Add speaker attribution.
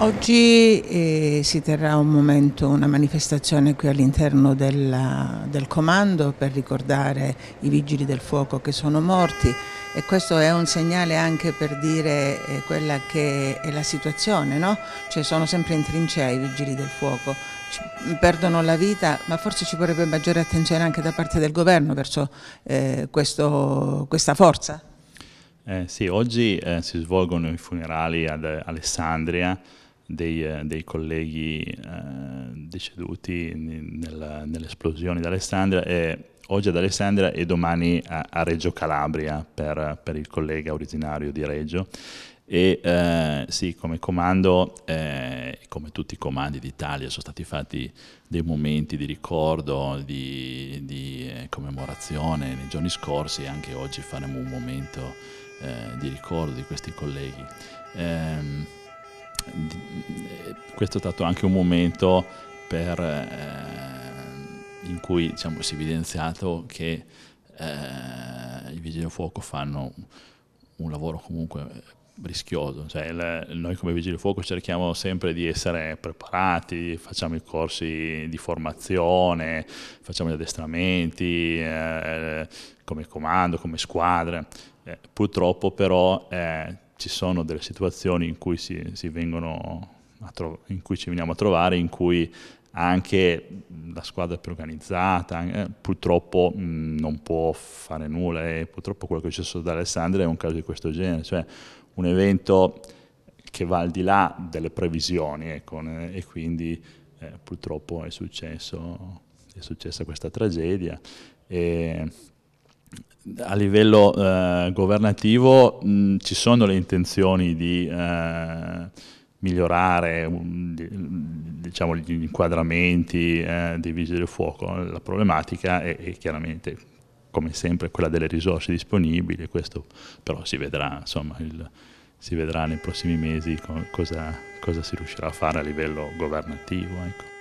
Speaker 1: Oggi eh, si terrà un momento, una manifestazione qui all'interno del comando per ricordare i vigili del fuoco che sono morti e questo è un segnale anche per dire eh, quella che è la situazione, no? Cioè sono sempre in trincea i vigili del fuoco, ci perdono la vita, ma forse ci vorrebbe maggiore attenzione anche da parte del governo verso eh, questo, questa forza.
Speaker 2: Eh, sì, oggi eh, si svolgono i funerali ad Alessandria, dei, eh, dei colleghi eh, deceduti nella, nell'esplosione ad Alessandria è oggi ad Alessandria e domani a, a Reggio Calabria per, per, il collega originario di Reggio. E eh, sì, come comando, eh, come tutti i comandi d'Italia, sono stati fatti dei momenti di ricordo, di, di eh, commemorazione nei giorni scorsi e anche oggi faremo un momento eh, di ricordo di questi colleghi. Ehm, eh, questo è stato anche un momento per, eh, in cui diciamo, si è evidenziato che eh, i vigili del fuoco fanno un lavoro comunque rischioso, cioè, le, noi come vigili del fuoco cerchiamo sempre di essere preparati, facciamo i corsi di formazione, facciamo gli addestramenti eh, come comando, come squadre, eh, purtroppo però eh, ci sono delle situazioni in cui, si, si tro- in cui, ci veniamo a trovare, in cui anche la squadra più organizzata eh, purtroppo mh, mm, non può fare nulla e purtroppo quello che è successo ad Alessandria è un caso di questo genere, cioè un evento che va al di là delle previsioni ecco, eh, e quindi eh, purtroppo è, successo, è successa questa tragedia. E, a livello eh, governativo mh, mm, ci sono le intenzioni di eh, migliorare um, di, mm, diciamo, gli inquadramenti eh, dei vigili del fuoco, la problematica è, è, chiaramente come sempre quella delle risorse disponibili, questo però si vedrà, insomma, il, si vedrà nei prossimi mesi co cosa, cosa, si riuscirà a fare a livello governativo. Ecco.